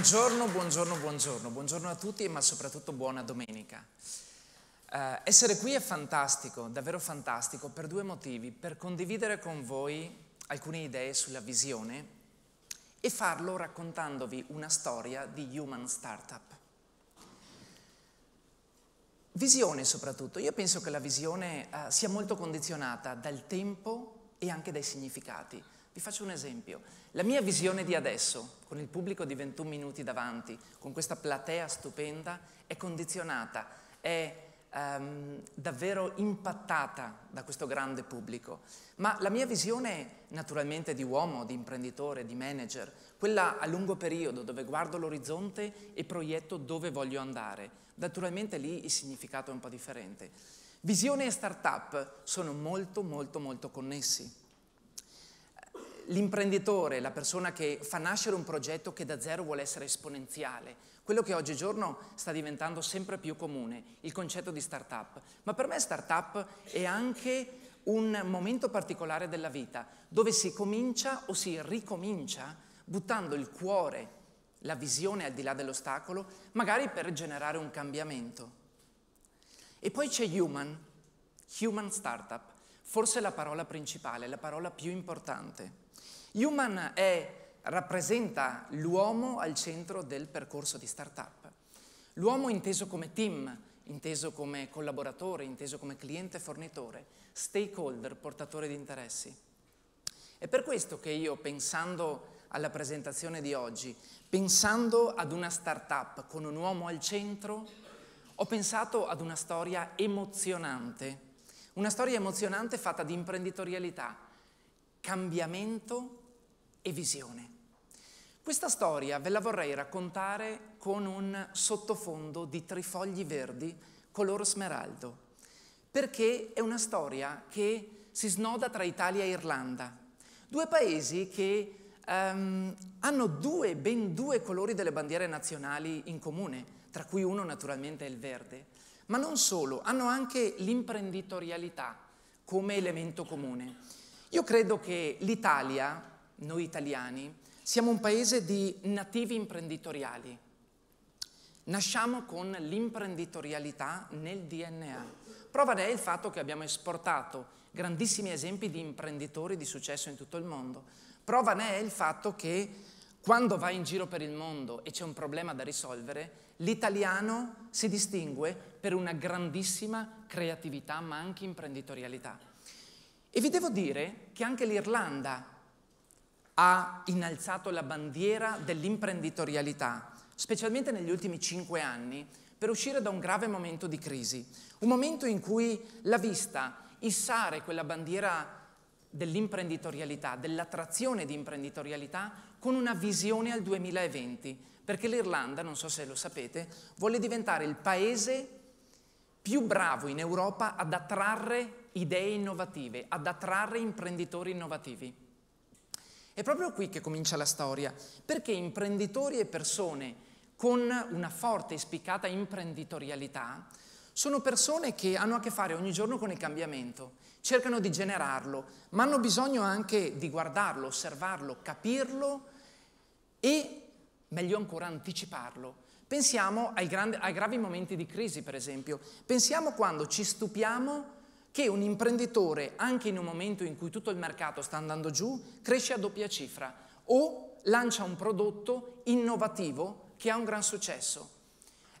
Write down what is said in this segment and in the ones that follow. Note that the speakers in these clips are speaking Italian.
Buongiorno, buongiorno, buongiorno, buongiorno a tutti, ma soprattutto buona domenica. Eh, essere qui è fantastico, davvero fantastico, per due motivi, per condividere con voi alcune idee sulla visione e farlo raccontandovi una storia di Human Startup. Visione soprattutto, io penso che la visione eh, sia molto condizionata dal tempo e anche dai significati. Vi faccio un esempio. La mia visione di adesso, con il pubblico di 21 minuti davanti, con questa platea stupenda, è condizionata, è um, davvero impattata da questo grande pubblico. Ma la mia visione, naturalmente, di uomo, di imprenditore, di manager, quella a lungo periodo, dove guardo l'orizzonte e proietto dove voglio andare, naturalmente lì il significato è un po' differente. Visione e start-up sono molto, molto, molto connessi l'imprenditore, la persona che fa nascere un progetto che da zero vuole essere esponenziale, quello che oggigiorno sta diventando sempre più comune, il concetto di start-up. Ma per me start-up è anche un momento particolare della vita, dove si comincia o si ricomincia buttando il cuore, la visione al di là dell'ostacolo, magari per generare un cambiamento. E poi c'è human, human startup, forse la parola principale, la parola più importante. Human è, rappresenta l'uomo al centro del percorso di startup. L'uomo inteso come team, inteso come collaboratore, inteso come cliente fornitore, stakeholder, portatore di interessi. È per questo che io, pensando alla presentazione di oggi, pensando ad una startup con un uomo al centro, ho pensato ad una storia emozionante, una storia emozionante fatta di imprenditorialità, cambiamento e visione. Questa storia ve la vorrei raccontare con un sottofondo di trifogli verdi color smeraldo, perché è una storia che si snoda tra Italia e Irlanda, due paesi che um, hanno due, ben due colori delle bandiere nazionali in comune, tra cui uno naturalmente è il verde, ma non solo, hanno anche l'imprenditorialità come elemento comune. Io credo che l'Italia noi italiani, siamo un paese di nativi imprenditoriali. Nasciamo con l'imprenditorialità nel DNA. Prova ne è il fatto che abbiamo esportato grandissimi esempi di imprenditori di successo in tutto il mondo. Prova ne è il fatto che quando vai in giro per il mondo e c'è un problema da risolvere, l'italiano si distingue per una grandissima creatività ma anche imprenditorialità. E vi devo dire che anche l'Irlanda ha innalzato la bandiera dell'imprenditorialità, specialmente negli ultimi cinque anni, per uscire da un grave momento di crisi, un momento in cui l'ha vista issare quella bandiera dell'imprenditorialità, dell'attrazione di imprenditorialità con una visione al 2020, perché l'Irlanda, non so se lo sapete, vuole diventare il paese più bravo in Europa ad attrarre idee innovative, ad attrarre imprenditori innovativi. È proprio qui che comincia la storia, perché imprenditori e persone con una forte e spiccata imprenditorialità sono persone che hanno a che fare ogni giorno con il cambiamento, cercano di generarlo, ma hanno bisogno anche di guardarlo, osservarlo, capirlo e, meglio ancora, anticiparlo. Pensiamo ai, grandi, ai gravi momenti di crisi, per esempio. Pensiamo quando ci stupiamo che un imprenditore, anche in un momento in cui tutto il mercato sta andando giù, cresce a doppia cifra o lancia un prodotto innovativo che ha un gran successo.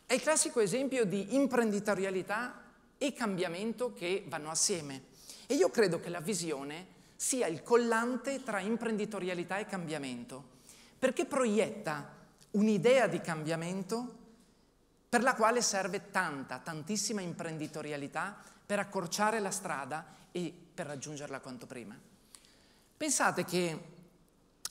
È il classico esempio di imprenditorialità e cambiamento che vanno assieme. E io credo che la visione sia il collante tra imprenditorialità e cambiamento, perché proietta un'idea di cambiamento per la quale serve tanta, tantissima imprenditorialità per accorciare la strada e per raggiungerla quanto prima. Pensate che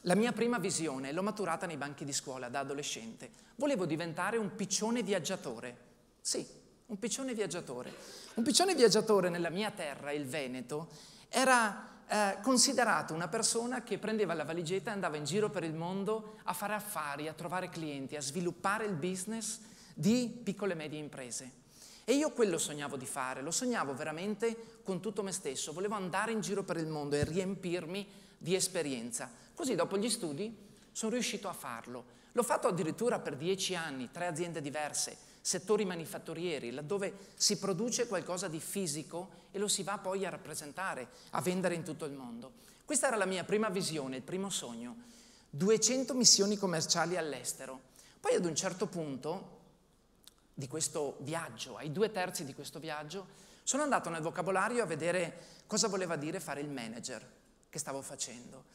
la mia prima visione l'ho maturata nei banchi di scuola da adolescente. Volevo diventare un piccione viaggiatore. Sì, un piccione viaggiatore. Un piccione viaggiatore nella mia terra, il Veneto, era eh, considerato una persona che prendeva la valigetta e andava in giro per il mondo a fare affari, a trovare clienti, a sviluppare il business di piccole e medie imprese. E io quello sognavo di fare, lo sognavo veramente con tutto me stesso, volevo andare in giro per il mondo e riempirmi di esperienza. Così dopo gli studi sono riuscito a farlo. L'ho fatto addirittura per dieci anni, tre aziende diverse, settori manifatturieri, laddove si produce qualcosa di fisico e lo si va poi a rappresentare, a vendere in tutto il mondo. Questa era la mia prima visione, il primo sogno. 200 missioni commerciali all'estero. Poi ad un certo punto di questo viaggio, ai due terzi di questo viaggio, sono andato nel vocabolario a vedere cosa voleva dire fare il manager che stavo facendo.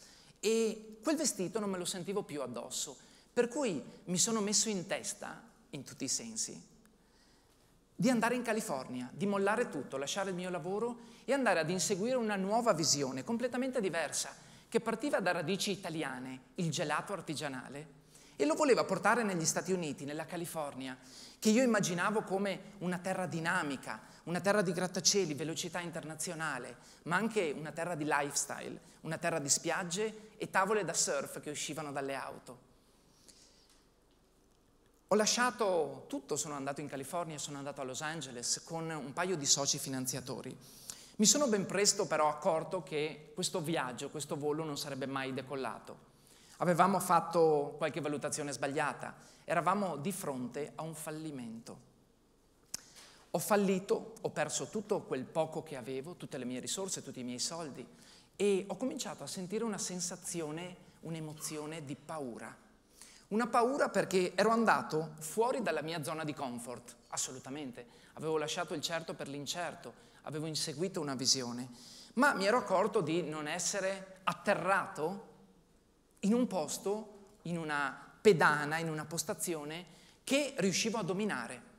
E quel vestito non me lo sentivo più addosso, per cui mi sono messo in testa, in tutti i sensi, di andare in California, di mollare tutto, lasciare il mio lavoro e andare ad inseguire una nuova visione completamente diversa, che partiva da radici italiane, il gelato artigianale, e lo voleva portare negli Stati Uniti, nella California, che io immaginavo come una terra dinamica, una terra di grattacieli, velocità internazionale, ma anche una terra di lifestyle, una terra di spiagge e tavole da surf che uscivano dalle auto. Ho lasciato tutto, sono andato in California, sono andato a Los Angeles con un paio di soci finanziatori. Mi sono ben presto però accorto che questo viaggio, questo volo non sarebbe mai decollato. Avevamo fatto qualche valutazione sbagliata, eravamo di fronte a un fallimento. Ho fallito, ho perso tutto quel poco che avevo, tutte le mie risorse, tutti i miei soldi e ho cominciato a sentire una sensazione, un'emozione di paura. Una paura perché ero andato fuori dalla mia zona di comfort, assolutamente. Avevo lasciato il certo per l'incerto, avevo inseguito una visione, ma mi ero accorto di non essere atterrato in un posto, in una pedana, in una postazione che riuscivo a dominare.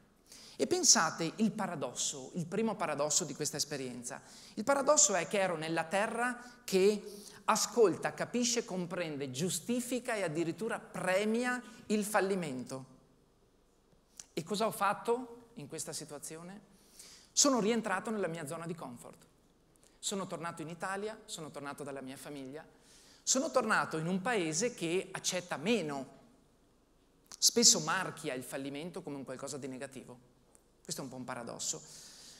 E pensate il paradosso, il primo paradosso di questa esperienza. Il paradosso è che ero nella terra che ascolta, capisce, comprende, giustifica e addirittura premia il fallimento. E cosa ho fatto in questa situazione? Sono rientrato nella mia zona di comfort. Sono tornato in Italia, sono tornato dalla mia famiglia sono tornato in un paese che accetta meno, spesso marchia il fallimento come un qualcosa di negativo. Questo è un po' un paradosso.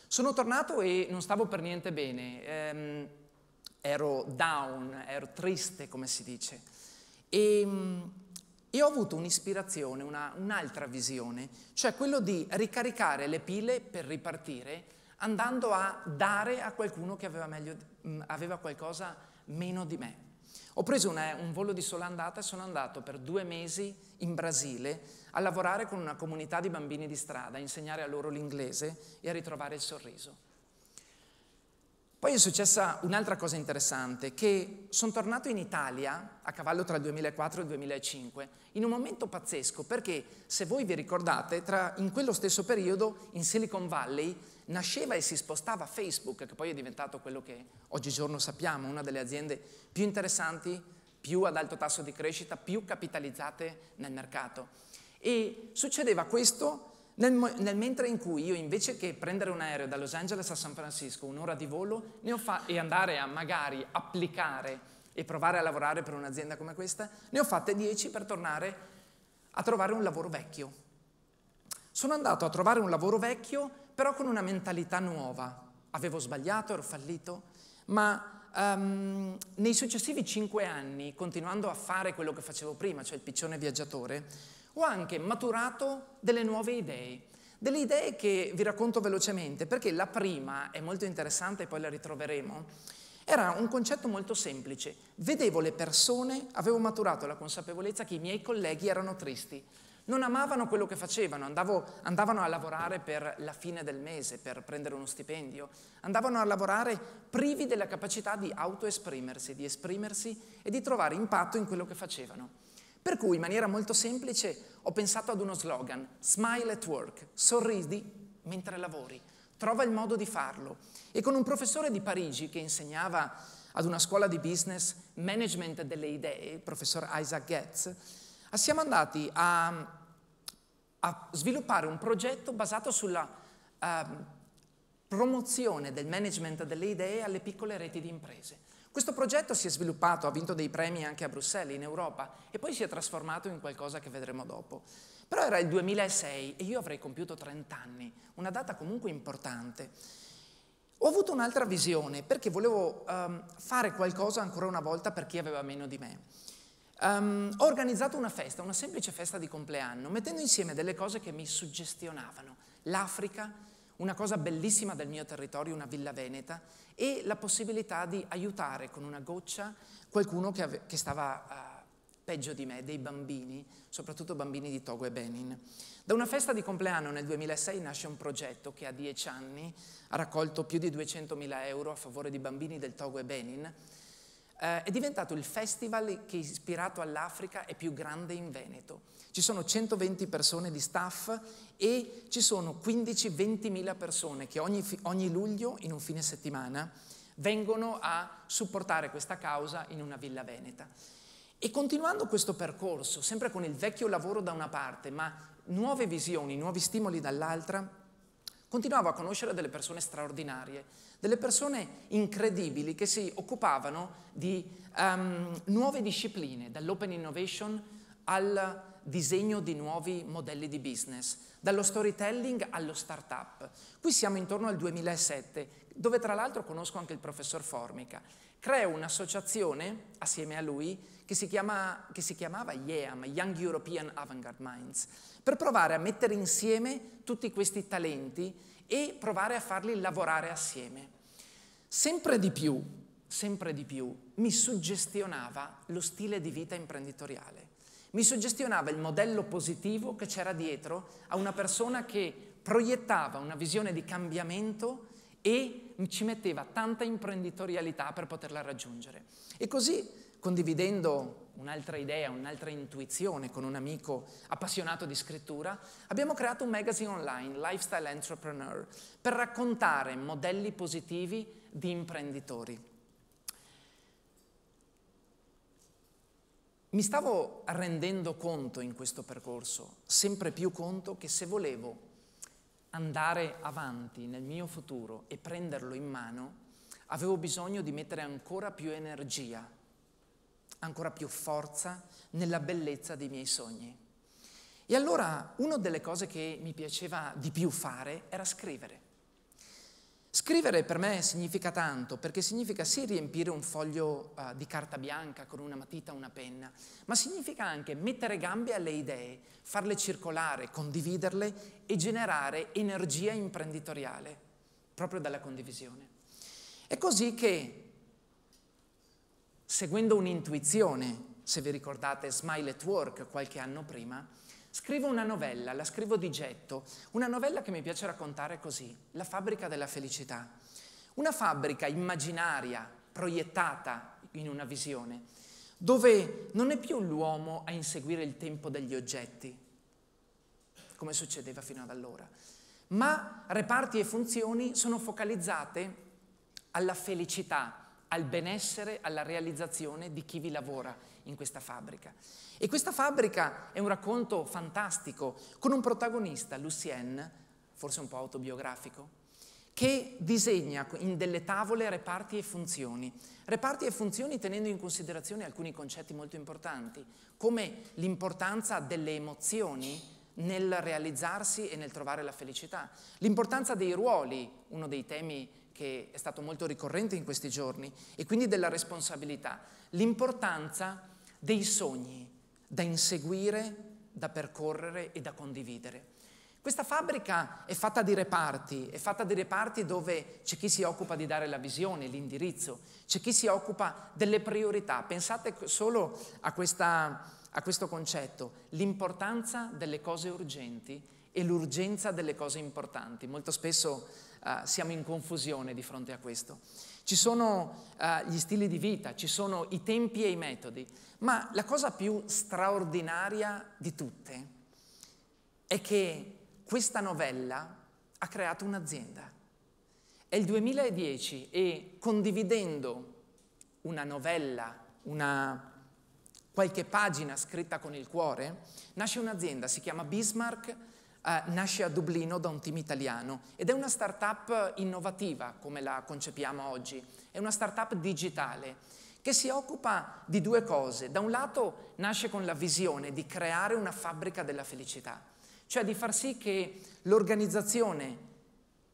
Sono tornato e non stavo per niente bene, ehm, ero down, ero triste come si dice. E, ehm, e ho avuto un'ispirazione, una, un'altra visione, cioè quello di ricaricare le pile per ripartire andando a dare a qualcuno che aveva, meglio, aveva qualcosa meno di me. Ho preso una, un volo di sola andata e sono andato per due mesi in Brasile a lavorare con una comunità di bambini di strada, a insegnare a loro l'inglese e a ritrovare il sorriso. Poi è successa un'altra cosa interessante, che sono tornato in Italia a cavallo tra il 2004 e il 2005, in un momento pazzesco, perché se voi vi ricordate, tra, in quello stesso periodo in Silicon Valley nasceva e si spostava Facebook, che poi è diventato quello che oggigiorno sappiamo, una delle aziende più interessanti, più ad alto tasso di crescita, più capitalizzate nel mercato. E succedeva questo nel, nel mentre in cui io invece che prendere un aereo da Los Angeles a San Francisco, un'ora di volo, e andare a magari applicare e provare a lavorare per un'azienda come questa, ne ho fatte 10 per tornare a trovare un lavoro vecchio. Sono andato a trovare un lavoro vecchio però con una mentalità nuova. Avevo sbagliato, ero fallito, ma um, nei successivi cinque anni, continuando a fare quello che facevo prima, cioè il piccione viaggiatore, ho anche maturato delle nuove idee. Delle idee che vi racconto velocemente, perché la prima è molto interessante e poi la ritroveremo. Era un concetto molto semplice. Vedevo le persone, avevo maturato la consapevolezza che i miei colleghi erano tristi non amavano quello che facevano, andavo, andavano a lavorare per la fine del mese, per prendere uno stipendio, andavano a lavorare privi della capacità di autoesprimersi, di esprimersi e di trovare impatto in quello che facevano. Per cui, in maniera molto semplice, ho pensato ad uno slogan, Smile at Work, sorridi mentre lavori, trova il modo di farlo. E con un professore di Parigi che insegnava ad una scuola di business management delle idee, il professor Isaac Goetz, Ah, siamo andati a, a, sviluppare un progetto basato sulla uh, promozione del management delle idee alle piccole reti di imprese. Questo progetto si è sviluppato, ha vinto dei premi anche a Bruxelles, in Europa, e poi si è trasformato in qualcosa che vedremo dopo. Però era il 2006 e io avrei compiuto 30 anni, una data comunque importante. Ho avuto un'altra visione perché volevo um, fare qualcosa ancora una volta per chi aveva meno di me um, ho organizzato una festa, una semplice festa di compleanno, mettendo insieme delle cose che mi suggestionavano. L'Africa, una cosa bellissima del mio territorio, una villa veneta, e la possibilità di aiutare con una goccia qualcuno che, ave- che stava... Uh, peggio di me, dei bambini, soprattutto bambini di Togo e Benin. Da una festa di compleanno nel 2006 nasce un progetto che a dieci anni ha raccolto più di 200.000 euro a favore di bambini del Togo e Benin eh, è diventato il festival che ispirato all'Africa è più grande in Veneto. Ci sono 120 persone di staff e ci sono 15-20 mila persone che ogni, ogni luglio, in un fine settimana, vengono a supportare questa causa in una villa veneta. E continuando questo percorso, sempre con il vecchio lavoro da una parte, ma nuove visioni, nuovi stimoli dall'altra, continuavo a conoscere delle persone straordinarie, delle persone incredibili che si occupavano di um, nuove discipline, dall'open innovation al disegno di nuovi modelli di business, dallo storytelling allo startup. Qui siamo intorno al 2007, dove tra l'altro conosco anche il professor Formica creo un'associazione assieme a lui che si, chiama, che si chiamava YEAM, Young European Avantgarde Minds, per provare a mettere insieme tutti questi talenti e provare a farli lavorare assieme. Sempre di più, sempre di più, mi suggestionava lo stile di vita imprenditoriale. Mi suggestionava il modello positivo che c'era dietro a una persona che proiettava una visione di cambiamento e ci metteva tanta imprenditorialità per poterla raggiungere. E così, condividendo un'altra idea, un'altra intuizione con un amico appassionato di scrittura, abbiamo creato un magazine online, Lifestyle Entrepreneur, per raccontare modelli positivi di imprenditori. Mi stavo rendendo conto in questo percorso, sempre più conto che se volevo andare avanti nel mio futuro e prenderlo in mano, avevo bisogno di mettere ancora più energia, ancora più forza nella bellezza dei miei sogni. E allora una delle cose che mi piaceva di più fare era scrivere. Scrivere per me significa tanto, perché significa sì riempire un foglio uh, di carta bianca con una matita, o una penna, ma significa anche mettere gambe alle idee, farle circolare, condividerle e generare energia imprenditoriale, proprio dalla condivisione. È così che, seguendo un'intuizione, se vi ricordate Smile at Work qualche anno prima, Scrivo una novella, la scrivo di getto, una novella che mi piace raccontare così, La fabbrica della felicità. Una fabbrica immaginaria, proiettata in una visione, dove non è più l'uomo a inseguire il tempo degli oggetti, come succedeva fino ad allora, ma reparti e funzioni sono focalizzate alla felicità, al benessere, alla realizzazione di chi vi lavora in questa fabbrica. E questa fabbrica è un racconto fantastico con un protagonista, Lucien, forse un po' autobiografico, che disegna in delle tavole reparti e funzioni. Reparti e funzioni tenendo in considerazione alcuni concetti molto importanti, come l'importanza delle emozioni nel realizzarsi e nel trovare la felicità, l'importanza dei ruoli, uno dei temi che è stato molto ricorrente in questi giorni, e quindi della responsabilità, l'importanza dei sogni da inseguire, da percorrere e da condividere. Questa fabbrica è fatta di reparti, è fatta di reparti dove c'è chi si occupa di dare la visione, l'indirizzo, c'è chi si occupa delle priorità. Pensate solo a, questa, a questo concetto, l'importanza delle cose urgenti e l'urgenza delle cose importanti. Molto spesso uh, siamo in confusione di fronte a questo ci sono uh, gli stili di vita, ci sono i tempi e i metodi, ma la cosa più straordinaria di tutte è che questa novella ha creato un'azienda. È il 2010 e condividendo una novella, una qualche pagina scritta con il cuore, nasce un'azienda, si chiama Bismarck eh, nasce a Dublino da un team italiano ed è una start-up innovativa come la concepiamo oggi, è una start-up digitale che si occupa di due cose. Da un lato nasce con la visione di creare una fabbrica della felicità, cioè di far sì che l'organizzazione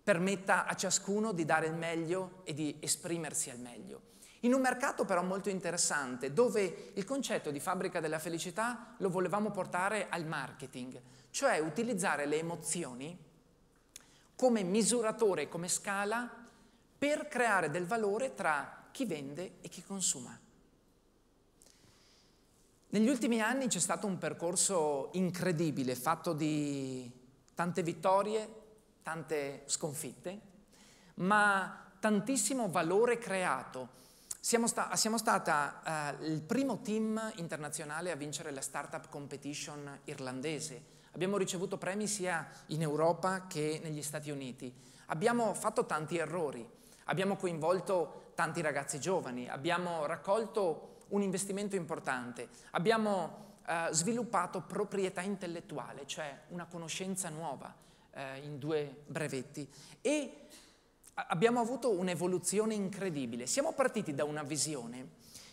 permetta a ciascuno di dare il meglio e di esprimersi al meglio. In un mercato però molto interessante, dove il concetto di fabbrica della felicità lo volevamo portare al marketing, cioè utilizzare le emozioni come misuratore, come scala, per creare del valore tra chi vende e chi consuma. Negli ultimi anni c'è stato un percorso incredibile, fatto di tante vittorie, tante sconfitte, ma tantissimo valore creato siamo, sta siamo stata eh, il primo team internazionale a vincere la Startup Competition irlandese. Abbiamo ricevuto premi sia in Europa che negli Stati Uniti. Abbiamo fatto tanti errori, abbiamo coinvolto tanti ragazzi giovani, abbiamo raccolto un investimento importante, abbiamo eh, sviluppato proprietà intellettuale, cioè una conoscenza nuova eh, in due brevetti e abbiamo avuto un'evoluzione incredibile. Siamo partiti da una visione,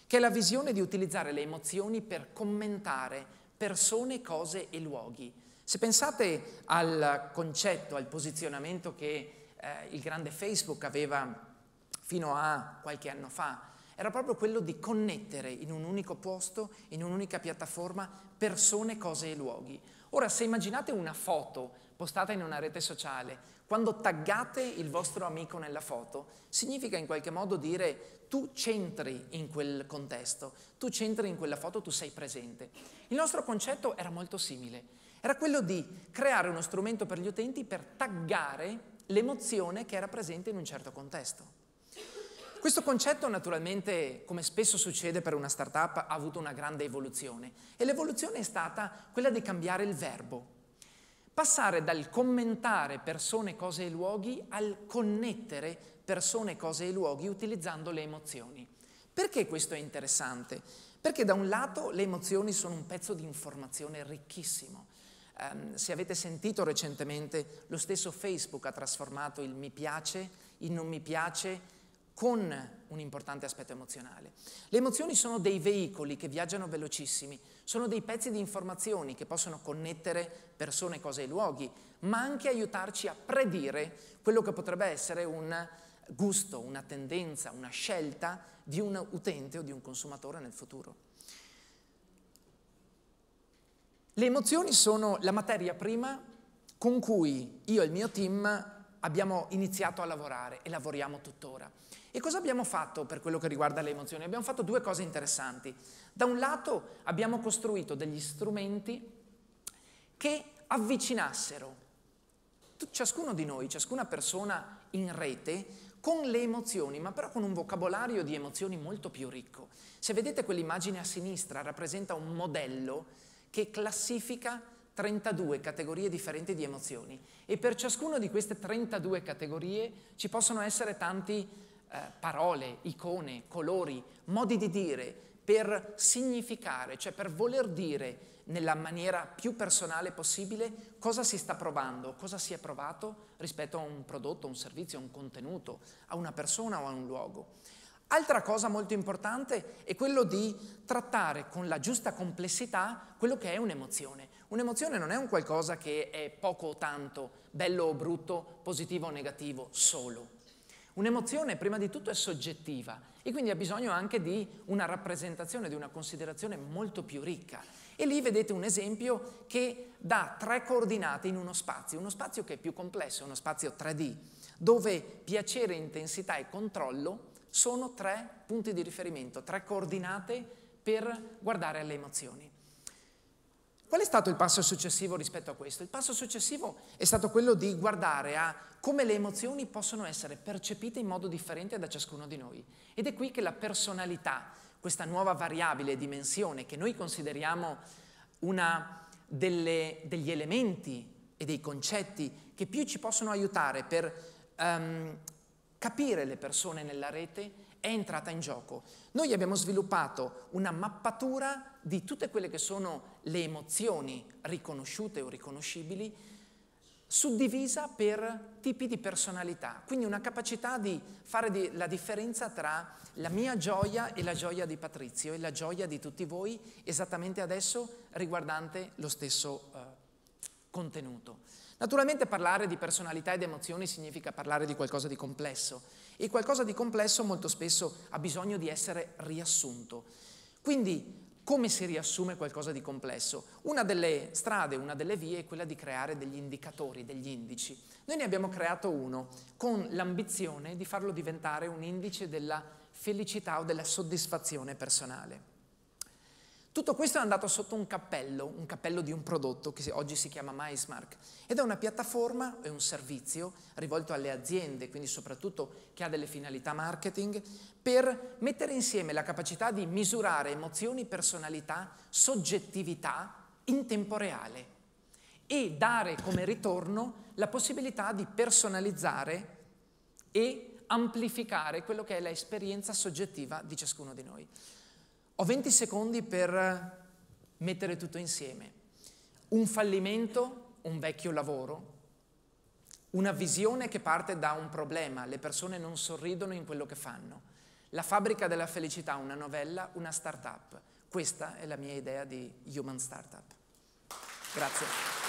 che è la visione di utilizzare le emozioni per commentare persone, cose e luoghi. Se pensate al concetto, al posizionamento che eh, il grande Facebook aveva fino a qualche anno fa, era proprio quello di connettere in un unico posto, in un'unica piattaforma, persone, cose e luoghi. Ora, se immaginate una foto postata in una rete sociale quando taggate il vostro amico nella foto, significa in qualche modo dire tu c'entri in quel contesto, tu c'entri in quella foto, tu sei presente. Il nostro concetto era molto simile, era quello di creare uno strumento per gli utenti per taggare l'emozione che era presente in un certo contesto. Questo concetto naturalmente, come spesso succede per una startup, ha avuto una grande evoluzione e l'evoluzione è stata quella di cambiare il verbo, Passare dal commentare persone, cose e luoghi al connettere persone, cose e luoghi utilizzando le emozioni. Perché questo è interessante? Perché da un lato le emozioni sono un pezzo di informazione ricchissimo. Um, se avete sentito recentemente, lo stesso Facebook ha trasformato il mi piace in non mi piace con un importante aspetto emozionale. Le emozioni sono dei veicoli che viaggiano velocissimi, sono dei pezzi di informazioni che possono connettere persone, cose e luoghi, ma anche aiutarci a predire quello che potrebbe essere un gusto, una tendenza, una scelta di un utente o di un consumatore nel futuro. Le emozioni sono la materia prima con cui io e il mio team abbiamo iniziato a lavorare e lavoriamo tuttora. E cosa abbiamo fatto per quello che riguarda le emozioni? Abbiamo fatto due cose interessanti. Da un lato abbiamo costruito degli strumenti che avvicinassero ciascuno di noi, ciascuna persona in rete, con le emozioni, ma però con un vocabolario di emozioni molto più ricco. Se vedete quell'immagine a sinistra rappresenta un modello che classifica 32 categorie differenti di emozioni e per ciascuna di queste 32 categorie ci possono essere tanti eh, parole, icone, colori, modi di dire per significare, cioè per voler dire nella maniera più personale possibile cosa si sta provando, cosa si è provato rispetto a un prodotto, a un servizio, a un contenuto, a una persona o a un luogo. Altra cosa molto importante è quello di trattare con la giusta complessità quello che è un'emozione. Un'emozione non è un qualcosa che è poco o tanto, bello o brutto, positivo o negativo, solo Un'emozione prima di tutto è soggettiva e quindi ha bisogno anche di una rappresentazione, di una considerazione molto più ricca. E lì vedete un esempio che dà tre coordinate in uno spazio, uno spazio che è più complesso, uno spazio 3D, dove piacere, intensità e controllo sono tre punti di riferimento, tre coordinate per guardare alle emozioni. Qual è stato il passo successivo rispetto a questo? Il passo successivo è stato quello di guardare a come le emozioni possono essere percepite in modo differente da ciascuno di noi. Ed è qui che la personalità, questa nuova variabile, dimensione che noi consideriamo uno degli elementi e dei concetti che più ci possono aiutare per um, capire le persone nella rete è entrata in gioco. Noi abbiamo sviluppato una mappatura di tutte quelle che sono le emozioni riconosciute o riconoscibili, suddivisa per tipi di personalità, quindi una capacità di fare di, la differenza tra la mia gioia e la gioia di Patrizio e la gioia di tutti voi esattamente adesso riguardante lo stesso eh, contenuto. Naturalmente parlare di personalità ed emozioni significa parlare di qualcosa di complesso e qualcosa di complesso molto spesso ha bisogno di essere riassunto. Quindi come si riassume qualcosa di complesso? Una delle strade, una delle vie è quella di creare degli indicatori, degli indici. Noi ne abbiamo creato uno con l'ambizione di farlo diventare un indice della felicità o della soddisfazione personale. Tutto questo è andato sotto un cappello, un cappello di un prodotto che oggi si chiama MySmart ed è una piattaforma e un servizio rivolto alle aziende, quindi soprattutto che ha delle finalità marketing, per mettere insieme la capacità di misurare emozioni, personalità, soggettività in tempo reale e dare come ritorno la possibilità di personalizzare e amplificare quello che è l'esperienza soggettiva di ciascuno di noi. Ho 20 secondi per mettere tutto insieme. Un fallimento, un vecchio lavoro, una visione che parte da un problema, le persone non sorridono in quello che fanno. La fabbrica della felicità, una novella, una start-up. Questa è la mia idea di Human Startup. Grazie.